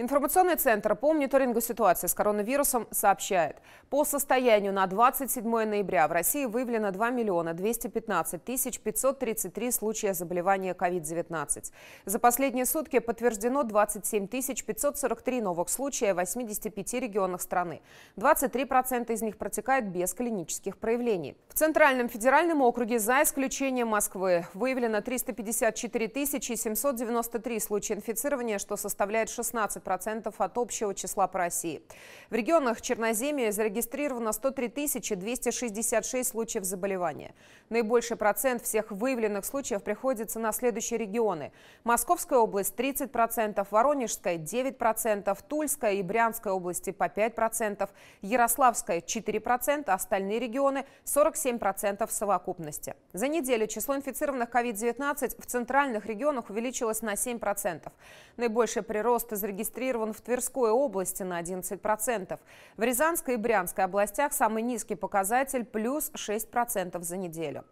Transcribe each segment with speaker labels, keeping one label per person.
Speaker 1: Информационный центр по мониторингу ситуации с коронавирусом сообщает, по состоянию на 27 ноября в России выявлено 2 миллиона 215 тысяч 533 случая заболевания COVID-19. За последние сутки подтверждено 27 тысяч 543 новых случая в 85 регионах страны. 23% из них протекают без клинических проявлений. В Центральном федеральном округе, за исключением Москвы, выявлено 354 тысячи 793 случая инфицирования, что составляет 16 12% от общего числа по России. В регионах Черноземья зарегистрировано 103 266 случаев заболевания. Наибольший процент всех выявленных случаев приходится на следующие регионы. Московская область 30%, Воронежская 9%, Тульская и Брянская области по 5%, Ярославская 4%, остальные регионы 47% в совокупности. За неделю число инфицированных COVID-19 в центральных регионах увеличилось на 7%. Наибольший прирост зарегистрированных зарегистрирован в Тверской области на 11%. В Рязанской и Брянской областях самый низкий показатель – плюс 6% за неделю.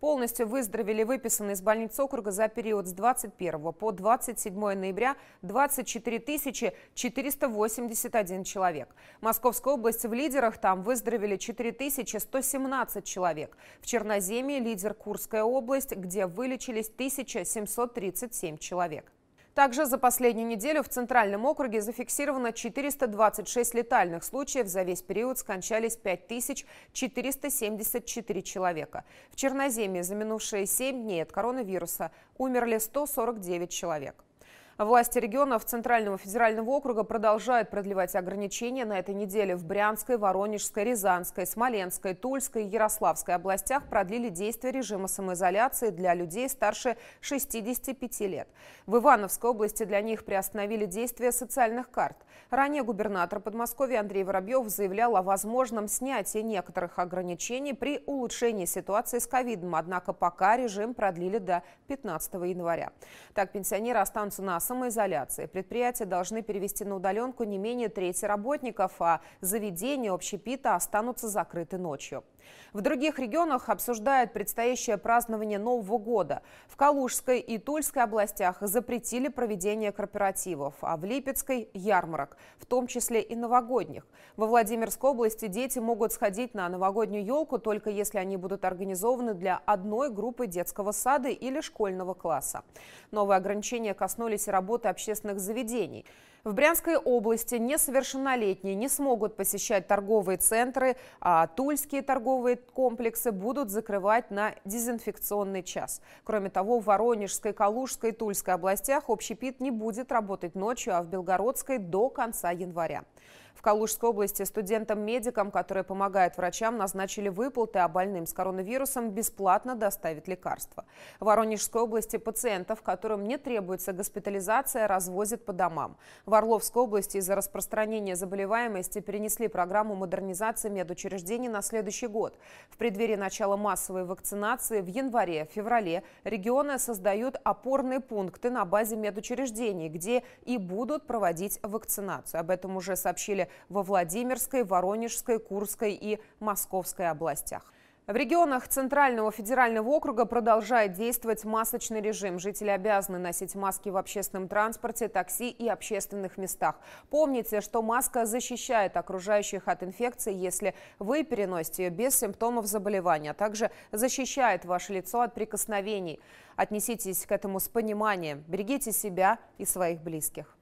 Speaker 1: Полностью выздоровели выписанные из больниц округа за период с 21 по 27 ноября 24 481 человек. Московской области в лидерах, там выздоровели 4117 человек. В Черноземье лидер Курская область, где вылечились 1737 человек. Также за последнюю неделю в Центральном округе зафиксировано 426 летальных случаев. За весь период скончались 5474 человека. В Черноземье за минувшие 7 дней от коронавируса умерли 149 человек. Власти регионов Центрального федерального округа продолжают продлевать ограничения на этой неделе в Брянской, Воронежской, Рязанской, Смоленской, Тульской и Ярославской областях продлили действие режима самоизоляции для людей старше 65 лет. В Ивановской области для них приостановили действие социальных карт. Ранее губернатор Подмосковья Андрей Воробьев заявлял о возможном снятии некоторых ограничений при улучшении ситуации с ковидом, однако пока режим продлили до 15 января. Так пенсионеры останутся на самоизоляции. Предприятия должны перевести на удаленку не менее трети работников, а заведения общепита останутся закрыты ночью. В других регионах обсуждают предстоящее празднование Нового года. В Калужской и Тульской областях запретили проведение корпоративов, а в Липецкой – ярмарок, в том числе и новогодних. Во Владимирской области дети могут сходить на новогоднюю елку, только если они будут организованы для одной группы детского сада или школьного класса. Новые ограничения коснулись работы общественных заведений – в Брянской области несовершеннолетние не смогут посещать торговые центры, а тульские торговые комплексы будут закрывать на дезинфекционный час. Кроме того, в Воронежской, Калужской и Тульской областях общепит не будет работать ночью, а в Белгородской до конца января. В Калужской области студентам-медикам, которые помогают врачам, назначили выплаты, а больным с коронавирусом бесплатно доставят лекарства. В Воронежской области пациентов, которым не требуется госпитализация, развозят по домам. В Орловской области из-за распространения заболеваемости перенесли программу модернизации медучреждений на следующий год. В преддверии начала массовой вакцинации в январе-феврале регионы создают опорные пункты на базе медучреждений, где и будут проводить вакцинацию. Об этом уже сообщили автомобили во Владимирской, Воронежской, Курской и Московской областях. В регионах Центрального федерального округа продолжает действовать масочный режим. Жители обязаны носить маски в общественном транспорте, такси и общественных местах. Помните, что маска защищает окружающих от инфекции, если вы переносите ее без симптомов заболевания, а также защищает ваше лицо от прикосновений. Отнеситесь к этому с пониманием, берегите себя и своих близких.